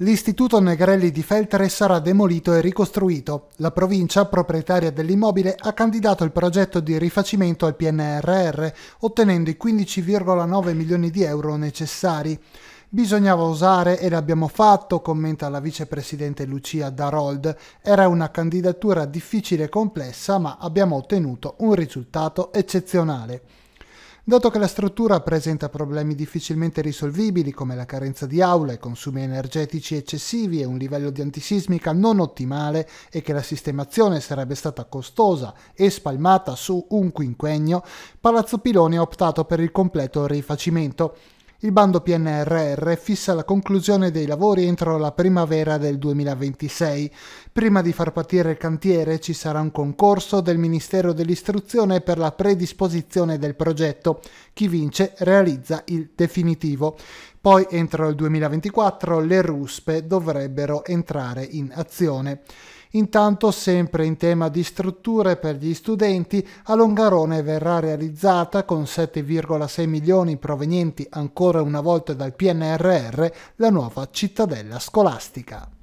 L'istituto Negrelli di Feltre sarà demolito e ricostruito. La provincia, proprietaria dell'immobile, ha candidato il progetto di rifacimento al PNRR, ottenendo i 15,9 milioni di euro necessari. Bisognava osare e l'abbiamo fatto, commenta la vicepresidente Lucia Darold. Era una candidatura difficile e complessa, ma abbiamo ottenuto un risultato eccezionale. Dato che la struttura presenta problemi difficilmente risolvibili come la carenza di aule, consumi energetici eccessivi e un livello di antisismica non ottimale e che la sistemazione sarebbe stata costosa e spalmata su un quinquennio, Palazzo Piloni ha optato per il completo rifacimento. Il bando PNRR fissa la conclusione dei lavori entro la primavera del 2026. Prima di far partire il cantiere ci sarà un concorso del Ministero dell'Istruzione per la predisposizione del progetto. Chi vince realizza il definitivo. Poi entro il 2024 le ruspe dovrebbero entrare in azione. Intanto, sempre in tema di strutture per gli studenti, a Longarone verrà realizzata, con 7,6 milioni provenienti ancora una volta dal PNRR, la nuova cittadella scolastica.